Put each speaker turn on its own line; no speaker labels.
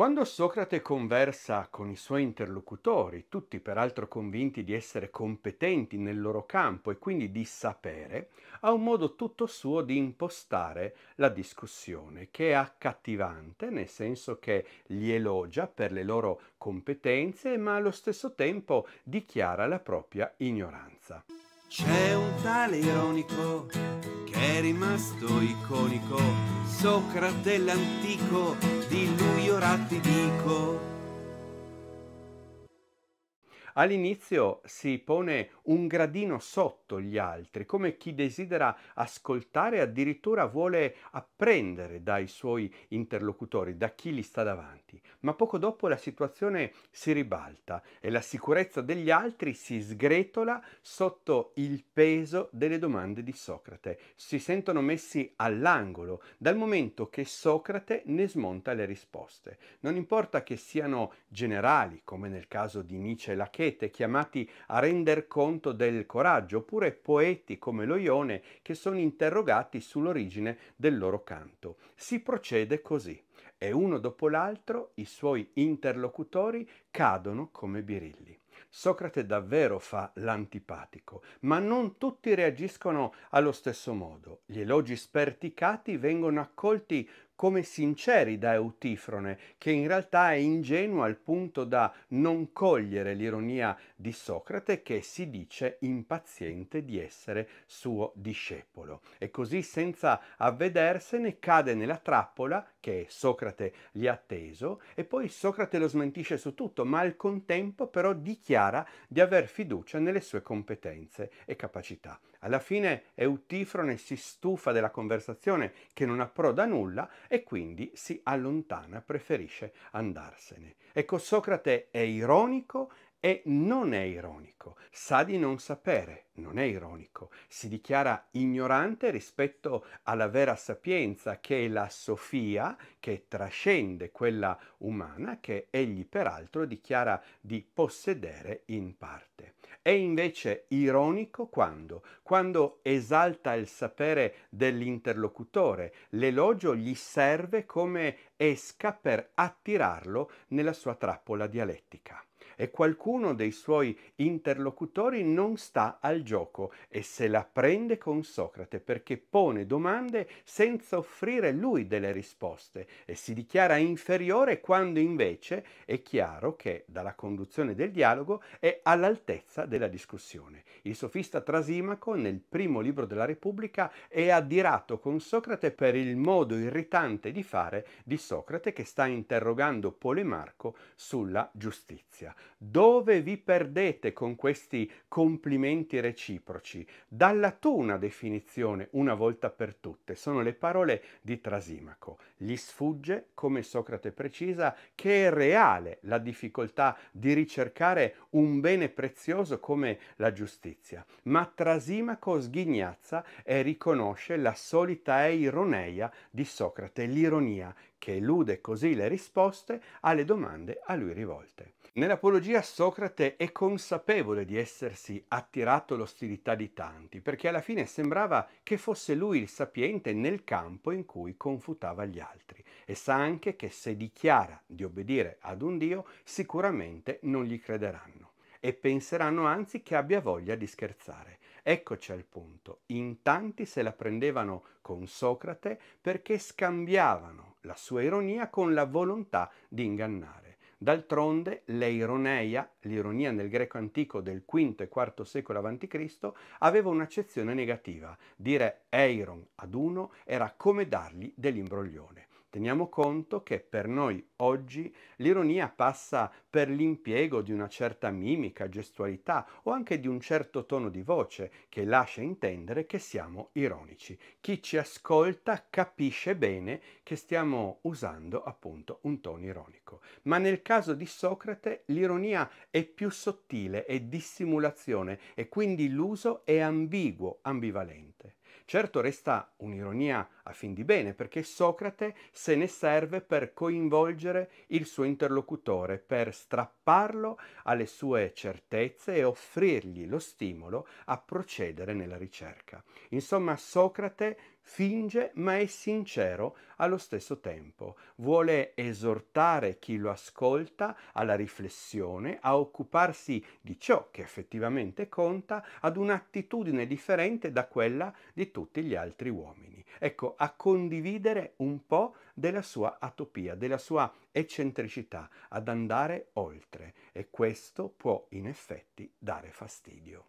Quando Socrate conversa con i suoi interlocutori, tutti peraltro convinti di essere competenti nel loro campo e quindi di sapere, ha un modo tutto suo di impostare la discussione, che è accattivante, nel senso che li elogia per le loro competenze, ma allo stesso tempo dichiara la propria ignoranza. C'è un tale ironico è rimasto iconico Socrate l'antico, di lui ora ti dico All'inizio si pone un gradino sotto gli altri, come chi desidera ascoltare, addirittura vuole apprendere dai suoi interlocutori, da chi li sta davanti. Ma poco dopo la situazione si ribalta e la sicurezza degli altri si sgretola sotto il peso delle domande di Socrate. Si sentono messi all'angolo dal momento che Socrate ne smonta le risposte. Non importa che siano generali, come nel caso di Nietzsche e Lacan, Anchete, chiamati a render conto del coraggio, oppure poeti come lo Ione, che sono interrogati sull'origine del loro canto. Si procede così, e uno dopo l'altro i suoi interlocutori cadono come birilli. Socrate davvero fa l'antipatico, ma non tutti reagiscono allo stesso modo. Gli elogi sperticati vengono accolti come sinceri da Eutifrone, che in realtà è ingenuo al punto da non cogliere l'ironia di Socrate che si dice impaziente di essere suo discepolo. E così senza avvedersene cade nella trappola che Socrate gli ha atteso e poi Socrate lo smentisce su tutto, ma al contempo però dichiara di aver fiducia nelle sue competenze e capacità. Alla fine Eutifrone si stufa della conversazione che non approda a nulla e quindi si allontana, preferisce andarsene. Ecco, Socrate è ironico e non è ironico, sa di non sapere, non è ironico, si dichiara ignorante rispetto alla vera sapienza che è la Sofia, che trascende quella umana, che egli peraltro dichiara di possedere in parte. È invece ironico quando, quando esalta il sapere dell'interlocutore, l'elogio gli serve come esca per attirarlo nella sua trappola dialettica e qualcuno dei suoi interlocutori non sta al gioco e se la prende con Socrate perché pone domande senza offrire lui delle risposte e si dichiara inferiore quando invece è chiaro che dalla conduzione del dialogo è all'altezza della discussione. Il sofista Trasimaco nel primo libro della Repubblica è addirato con Socrate per il modo irritante di fare di Socrate che sta interrogando Polemarco sulla giustizia. Dove vi perdete con questi complimenti reciproci? Dalla tu una definizione una volta per tutte. Sono le parole di Trasimaco. Gli sfugge, come Socrate precisa, che è reale la difficoltà di ricercare un bene prezioso come la giustizia. Ma Trasimaco sghignazza e riconosce la solita eironeia di Socrate, l'ironia che elude così le risposte alle domande a lui rivolte. Nell'apologia Socrate è consapevole di essersi attirato l'ostilità di tanti, perché alla fine sembrava che fosse lui il sapiente nel campo in cui confutava gli altri e sa anche che se dichiara di obbedire ad un Dio sicuramente non gli crederanno e penseranno anzi che abbia voglia di scherzare. Eccoci al punto, in tanti se la prendevano con Socrate perché scambiavano la sua ironia con la volontà di ingannare. D'altronde l'eironeia, l'ironia nel greco antico del V e IV secolo a.C., aveva un'accezione negativa. Dire eiron ad uno era come dargli dell'imbroglione. Teniamo conto che per noi oggi l'ironia passa per l'impiego di una certa mimica, gestualità o anche di un certo tono di voce che lascia intendere che siamo ironici. Chi ci ascolta capisce bene che stiamo usando appunto un tono ironico. Ma nel caso di Socrate l'ironia è più sottile, è dissimulazione e quindi l'uso è ambiguo, ambivalente. Certo resta un'ironia a fin di bene, perché Socrate se ne serve per coinvolgere il suo interlocutore, per strapparlo alle sue certezze e offrirgli lo stimolo a procedere nella ricerca. Insomma, Socrate finge ma è sincero allo stesso tempo, vuole esortare chi lo ascolta alla riflessione, a occuparsi di ciò che effettivamente conta, ad un'attitudine differente da quella di tutti gli altri uomini. Ecco, a condividere un po' della sua atopia, della sua eccentricità, ad andare oltre e questo può in effetti dare fastidio.